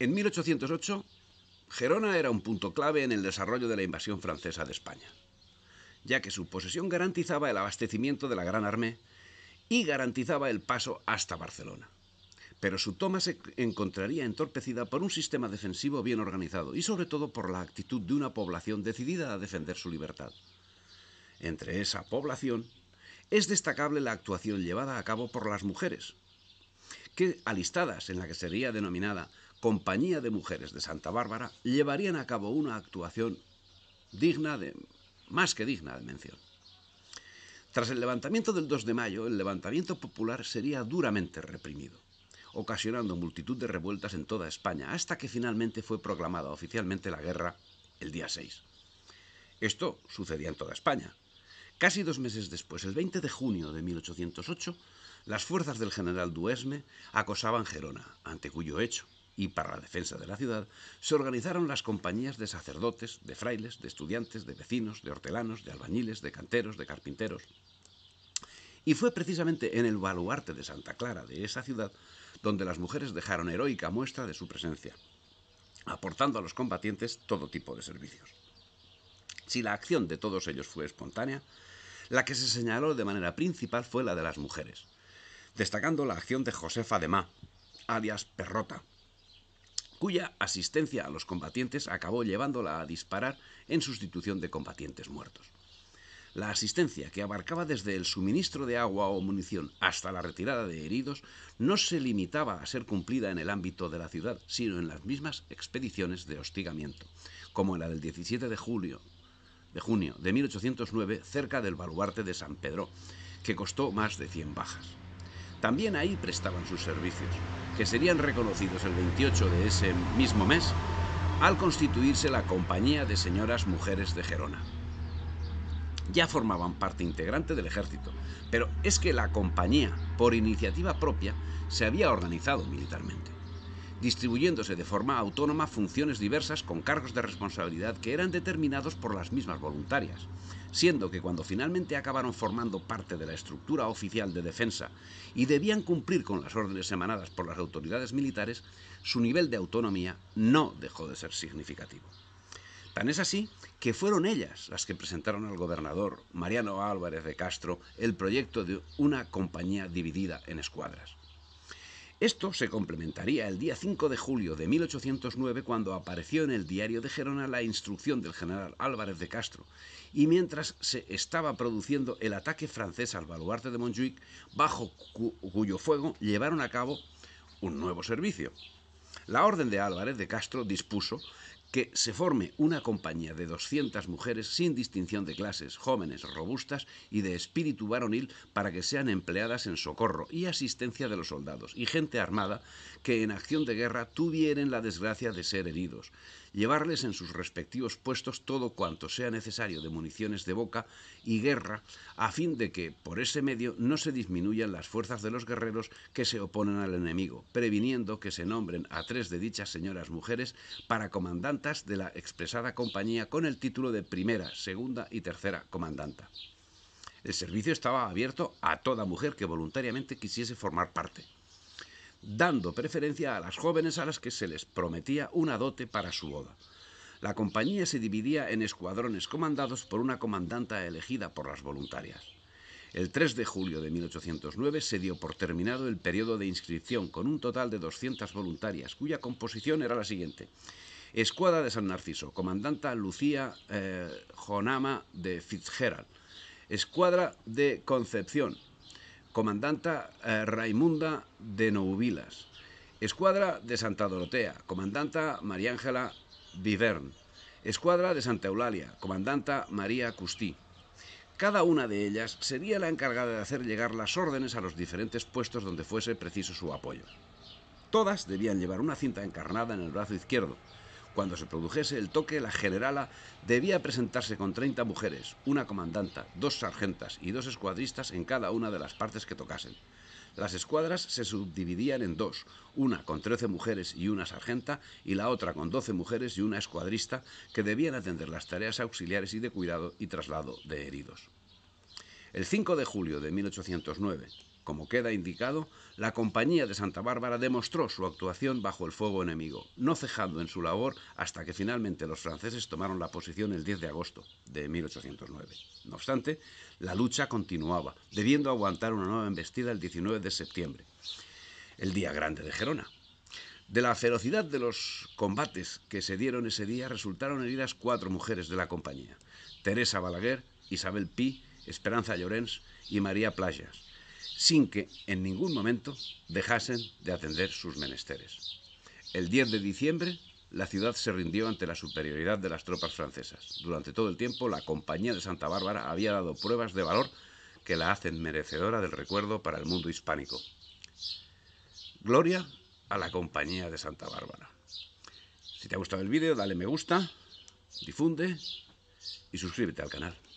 En 1808, Gerona era un punto clave en el desarrollo de la invasión francesa de España, ya que su posesión garantizaba el abastecimiento de la Gran Armée y garantizaba el paso hasta Barcelona. Pero su toma se encontraría entorpecida por un sistema defensivo bien organizado y sobre todo por la actitud de una población decidida a defender su libertad. Entre esa población es destacable la actuación llevada a cabo por las mujeres, que alistadas en la que sería denominada Compañía de Mujeres de Santa Bárbara llevarían a cabo una actuación digna de, más que digna de mención. Tras el levantamiento del 2 de mayo, el levantamiento popular sería duramente reprimido, ocasionando multitud de revueltas en toda España, hasta que finalmente fue proclamada oficialmente la guerra el día 6. Esto sucedía en toda España. Casi dos meses después, el 20 de junio de 1808, las fuerzas del general Duesme acosaban Gerona, ante cuyo hecho y para la defensa de la ciudad, se organizaron las compañías de sacerdotes, de frailes, de estudiantes, de vecinos, de hortelanos, de albañiles, de canteros, de carpinteros. Y fue precisamente en el baluarte de Santa Clara, de esa ciudad, donde las mujeres dejaron heroica muestra de su presencia, aportando a los combatientes todo tipo de servicios. Si la acción de todos ellos fue espontánea, la que se señaló de manera principal fue la de las mujeres, destacando la acción de Josefa de Ma, alias Perrota, cuya asistencia a los combatientes acabó llevándola a disparar en sustitución de combatientes muertos. La asistencia, que abarcaba desde el suministro de agua o munición hasta la retirada de heridos, no se limitaba a ser cumplida en el ámbito de la ciudad, sino en las mismas expediciones de hostigamiento, como en la del 17 de de junio de 1809 cerca del baluarte de San Pedro, que costó más de 100 bajas también ahí prestaban sus servicios, que serían reconocidos el 28 de ese mismo mes al constituirse la Compañía de Señoras Mujeres de Gerona. Ya formaban parte integrante del ejército, pero es que la compañía, por iniciativa propia, se había organizado militarmente, distribuyéndose de forma autónoma funciones diversas con cargos de responsabilidad que eran determinados por las mismas voluntarias, siendo que cuando finalmente acabaron formando parte de la estructura oficial de defensa y debían cumplir con las órdenes emanadas por las autoridades militares, su nivel de autonomía no dejó de ser significativo. Tan es así que fueron ellas las que presentaron al gobernador Mariano Álvarez de Castro el proyecto de una compañía dividida en escuadras. Esto se complementaría el día 5 de julio de 1809 cuando apareció en el diario de Gerona la instrucción del general Álvarez de Castro y mientras se estaba produciendo el ataque francés al baluarte de Montjuic bajo cuyo fuego llevaron a cabo un nuevo servicio. La orden de Álvarez de Castro dispuso que se forme una compañía de 200 mujeres sin distinción de clases, jóvenes, robustas y de espíritu varonil para que sean empleadas en socorro y asistencia de los soldados y gente armada que en acción de guerra tuvieran la desgracia de ser heridos llevarles en sus respectivos puestos todo cuanto sea necesario de municiones de boca y guerra, a fin de que, por ese medio, no se disminuyan las fuerzas de los guerreros que se oponen al enemigo, previniendo que se nombren a tres de dichas señoras mujeres para comandantas de la expresada compañía con el título de primera, segunda y tercera comandanta. El servicio estaba abierto a toda mujer que voluntariamente quisiese formar parte dando preferencia a las jóvenes a las que se les prometía una dote para su boda. La compañía se dividía en escuadrones comandados por una comandanta elegida por las voluntarias. El 3 de julio de 1809 se dio por terminado el periodo de inscripción con un total de 200 voluntarias, cuya composición era la siguiente. Escuadra de San Narciso, comandanta Lucía eh, Jonama de Fitzgerald. Escuadra de Concepción, comandanta eh, Raimunda de Nouvilas. Escuadra de Santa Dorotea, comandanta María Ángela Vivern. Escuadra de Santa Eulalia, comandanta María Custí. Cada una de ellas sería la encargada de hacer llegar las órdenes a los diferentes puestos donde fuese preciso su apoyo. Todas debían llevar una cinta encarnada en el brazo izquierdo, cuando se produjese el toque, la generala debía presentarse con 30 mujeres, una comandanta, dos sargentas y dos escuadristas en cada una de las partes que tocasen. Las escuadras se subdividían en dos, una con 13 mujeres y una sargenta y la otra con 12 mujeres y una escuadrista que debían atender las tareas auxiliares y de cuidado y traslado de heridos. El 5 de julio de 1809, como queda indicado, la compañía de Santa Bárbara demostró su actuación bajo el fuego enemigo, no cejando en su labor hasta que finalmente los franceses tomaron la posición el 10 de agosto de 1809. No obstante, la lucha continuaba, debiendo aguantar una nueva embestida el 19 de septiembre, el día grande de Gerona. De la ferocidad de los combates que se dieron ese día resultaron heridas cuatro mujeres de la compañía, Teresa Balaguer, Isabel Pi, Esperanza Llorens y María Playas, sin que en ningún momento dejasen de atender sus menesteres. El 10 de diciembre, la ciudad se rindió ante la superioridad de las tropas francesas. Durante todo el tiempo, la Compañía de Santa Bárbara había dado pruebas de valor que la hacen merecedora del recuerdo para el mundo hispánico. Gloria a la Compañía de Santa Bárbara. Si te ha gustado el vídeo, dale me gusta, difunde y suscríbete al canal.